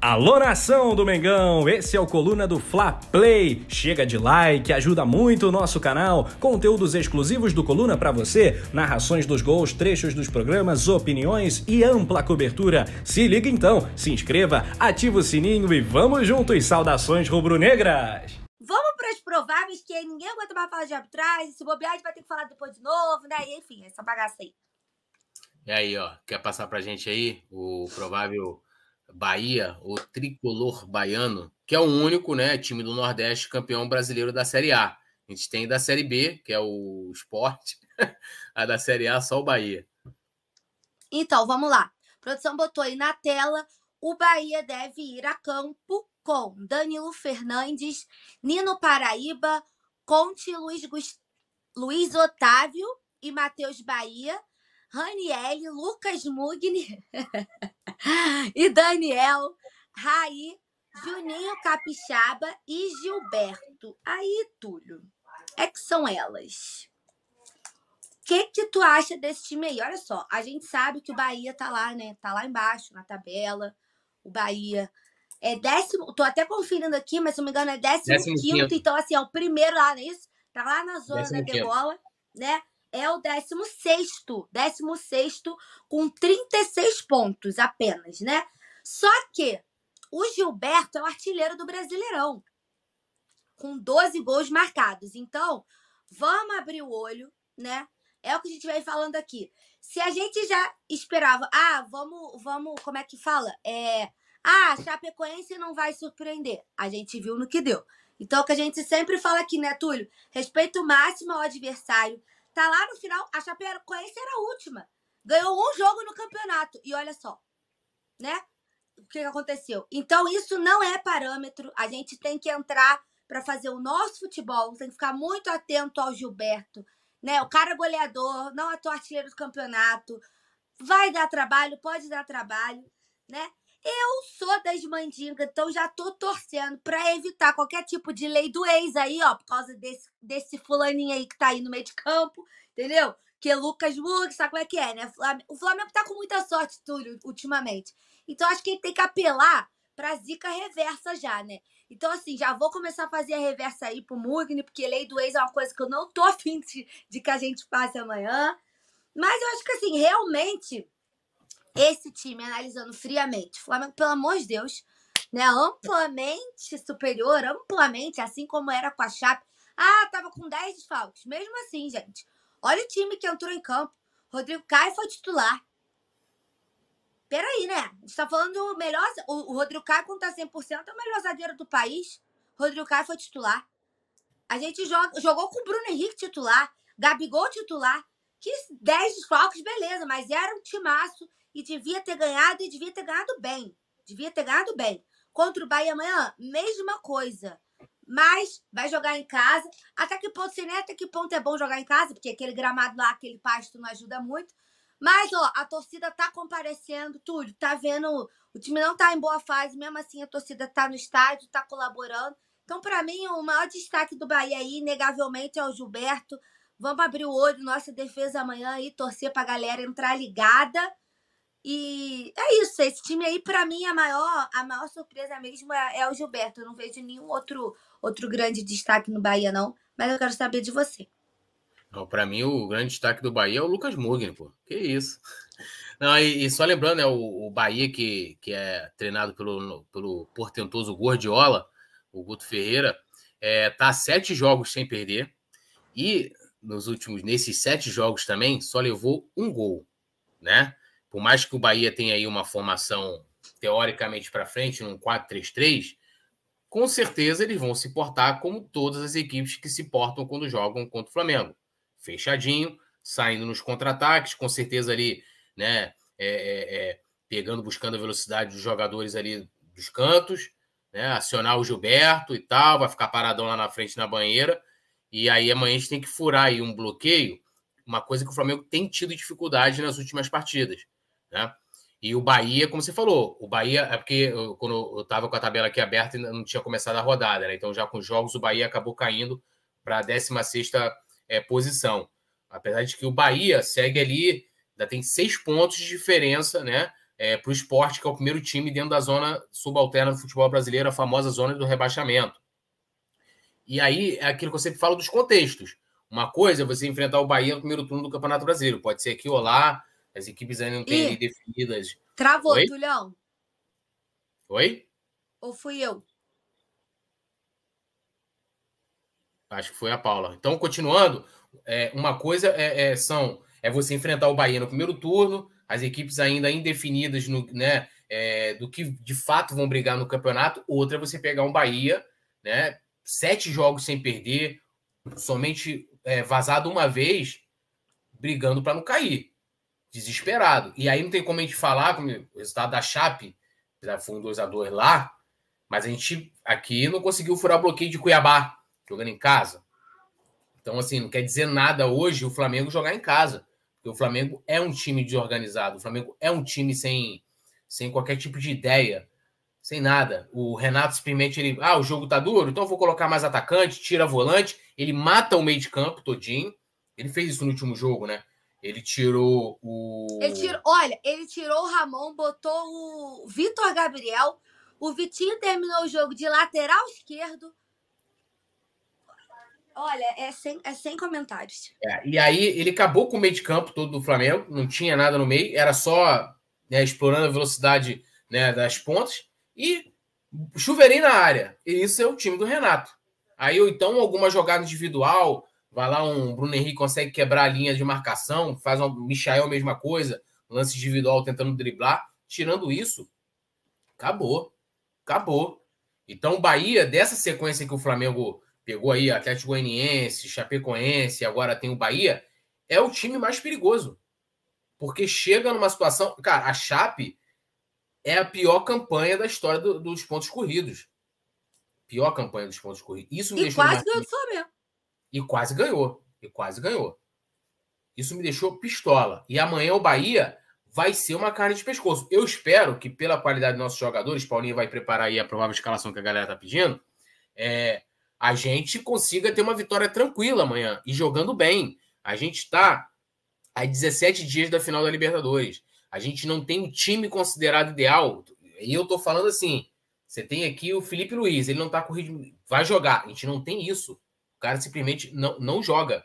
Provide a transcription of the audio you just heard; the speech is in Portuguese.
Alô nação do Mengão, esse é o Coluna do Fla Play. Chega de like, ajuda muito o nosso canal. Conteúdos exclusivos do Coluna para você, narrações dos gols, trechos dos programas, opiniões e ampla cobertura. Se liga então, se inscreva, ativa o sininho e vamos juntos, saudações rubro-negras. Vamos para as prováveis que ninguém aguenta mais falar de arbitragem, se bobear a gente vai ter que falar depois de novo, né? E, enfim, essa bagaça aí. E aí, ó, quer passar pra gente aí o provável Bahia, o tricolor baiano, que é o único né, time do Nordeste campeão brasileiro da Série A. A gente tem da Série B, que é o esporte, a da Série A só o Bahia. Então, vamos lá. A produção botou aí na tela. O Bahia deve ir a campo com Danilo Fernandes, Nino Paraíba, Conte Luiz, Gust... Luiz Otávio e Matheus Bahia, Raniel, Lucas Mugni, e Daniel, Raí, Juninho Capixaba e Gilberto. Aí, Túlio, é que são elas. O que, que tu acha desse time aí? Olha só, a gente sabe que o Bahia tá lá, né? Tá lá embaixo na tabela. O Bahia é décimo. Tô até conferindo aqui, mas se não me engano é décimo, décimo quinto, quinto. Então, assim, é o primeiro lá, não é isso? Tá lá na zona décimo da degola, né? é o 16 16 com 36 pontos apenas, né? Só que o Gilberto é o artilheiro do Brasileirão, com 12 gols marcados. Então, vamos abrir o olho, né? É o que a gente vem falando aqui. Se a gente já esperava, ah, vamos, vamos, como é que fala? É, ah, Chapecoense não vai surpreender. A gente viu no que deu. Então, o que a gente sempre fala aqui, né, Túlio? Respeito máximo ao adversário, Tá lá no final, a Chapecoense era a última. Ganhou um jogo no campeonato. E olha só, né? O que aconteceu? Então, isso não é parâmetro. A gente tem que entrar para fazer o nosso futebol, tem que ficar muito atento ao Gilberto, né? O cara goleador, não atua é artilheiro do campeonato. Vai dar trabalho, pode dar trabalho, né? Eu sou das mandingas, então já tô torcendo para evitar qualquer tipo de lei do ex aí, ó, por causa desse, desse fulaninho aí que tá aí no meio de campo, entendeu? Que é Lucas Burg, sabe como é que é, né? O Flamengo tá com muita sorte, Túlio, ultimamente. Então acho que ele tem que apelar pra zica reversa já, né? Então, assim, já vou começar a fazer a reversa aí pro Mugni, porque lei do ex é uma coisa que eu não tô afim de, de que a gente passe amanhã. Mas eu acho que, assim, realmente esse time, analisando friamente, Flamengo, pelo amor de Deus, né? Amplamente superior, amplamente, assim como era com a Chape. Ah, tava com 10 desfalques. Mesmo assim, gente. Olha o time que entrou em campo. Rodrigo Caio foi titular. Peraí, né? A gente tá falando o melhor. O, Rodrigo Caio, quando 100%, tá é o melhor zagueiro do país. Rodrigo Caio foi titular. A gente joga, jogou com o Bruno Henrique titular. Gabigol titular. Que 10 desfalques, beleza, mas era um timaço e devia ter ganhado e devia ter ganhado bem. Devia ter ganhado bem. Contra o Bahia amanhã, mesma coisa. Mas vai jogar em casa. Até que ponto, sei nem até que ponto é bom jogar em casa, porque aquele gramado lá, aquele pasto não ajuda muito. Mas, ó, a torcida tá comparecendo, tudo, tá vendo. O time não tá em boa fase, mesmo assim a torcida tá no estádio, tá colaborando. Então, para mim, o maior destaque do Bahia aí, inegavelmente, é o Gilberto. Vamos abrir o olho, nossa defesa amanhã e torcer pra galera entrar ligada e é isso, esse time aí, para mim, a maior, a maior surpresa mesmo é, é, o Gilberto. Eu não vejo nenhum outro, outro grande destaque no Bahia, não. Mas eu quero saber de você. Para mim, o grande destaque do Bahia é o Lucas Mugni, pô. Que isso. Não, e, e só lembrando, é né, o, o, Bahia que, que é treinado pelo, pelo portentoso Gordiola, o Guto Ferreira, é, tá sete jogos sem perder. E nos últimos, nesses sete jogos também, só levou um gol, né? por mais que o Bahia tenha aí uma formação teoricamente para frente, num 4-3-3, com certeza eles vão se portar como todas as equipes que se portam quando jogam contra o Flamengo. Fechadinho, saindo nos contra-ataques, com certeza ali, né, é, é, é, pegando, buscando a velocidade dos jogadores ali dos cantos, né, acionar o Gilberto e tal, vai ficar paradão lá na frente na banheira, e aí amanhã a gente tem que furar aí um bloqueio, uma coisa que o Flamengo tem tido dificuldade nas últimas partidas né? E o Bahia, como você falou, o Bahia é porque eu, quando eu estava com a tabela aqui aberta e não tinha começado a rodada, né? Então, já com os jogos, o Bahia acabou caindo para a 16 é, posição. Apesar de que o Bahia segue ali, ainda tem seis pontos de diferença, né? É, para o esporte, que é o primeiro time dentro da zona subalterna do futebol brasileiro, a famosa zona do rebaixamento. E aí é aquilo que eu sempre falo dos contextos. Uma coisa é você enfrentar o Bahia no primeiro turno do Campeonato Brasileiro, pode ser aqui ou lá, as equipes ainda não têm definidas. Travou, Oi? Tulhão. Oi? Ou fui eu? Acho que foi a Paula. Então, continuando, é, uma coisa é, é, são, é você enfrentar o Bahia no primeiro turno, as equipes ainda indefinidas no, né, é, do que de fato vão brigar no campeonato, outra é você pegar um Bahia, né, sete jogos sem perder, somente é, vazado uma vez, brigando para não cair desesperado. E aí não tem como a gente falar, como o resultado da Chape, foi um 2x2 lá, mas a gente aqui não conseguiu furar bloqueio de Cuiabá, jogando em casa. Então, assim, não quer dizer nada hoje o Flamengo jogar em casa. Porque o Flamengo é um time desorganizado, o Flamengo é um time sem, sem qualquer tipo de ideia, sem nada. O Renato simplesmente ele. Ah, o jogo tá duro, então eu vou colocar mais atacante, tira volante, ele mata o meio de campo todinho. Ele fez isso no último jogo, né? Ele tirou o. Ele tirou, olha, ele tirou o Ramon, botou o Vitor Gabriel. O Vitinho terminou o jogo de lateral esquerdo. Olha, é sem, é sem comentários. É, e aí ele acabou com o meio de campo todo do Flamengo, não tinha nada no meio, era só né, explorando a velocidade né, das pontas e chuveirinho na área. E isso é o time do Renato. Aí, ou então, alguma jogada individual, Vai lá um Bruno Henrique consegue quebrar a linha de marcação, faz um Michael a mesma coisa, lance individual tentando driblar. Tirando isso, acabou. Acabou. Então o Bahia, dessa sequência que o Flamengo pegou aí, Atlético Goianiense, Chapecoense, agora tem o Bahia, é o time mais perigoso. Porque chega numa situação. Cara, a Chape é a pior campanha da história do, dos pontos corridos. Pior campanha dos pontos corridos. Isso me e deixou. Quase ganhou do Flamengo. E quase ganhou. E quase ganhou. Isso me deixou pistola. E amanhã o Bahia vai ser uma carne de pescoço. Eu espero que, pela qualidade dos nossos jogadores, Paulinho vai preparar aí a provável escalação que a galera tá pedindo. É, a gente consiga ter uma vitória tranquila amanhã e jogando bem. A gente está a 17 dias da final da Libertadores. A gente não tem um time considerado ideal. E eu tô falando assim: você tem aqui o Felipe Luiz, ele não tá com ritmo. Vai jogar. A gente não tem isso. O cara simplesmente não, não joga.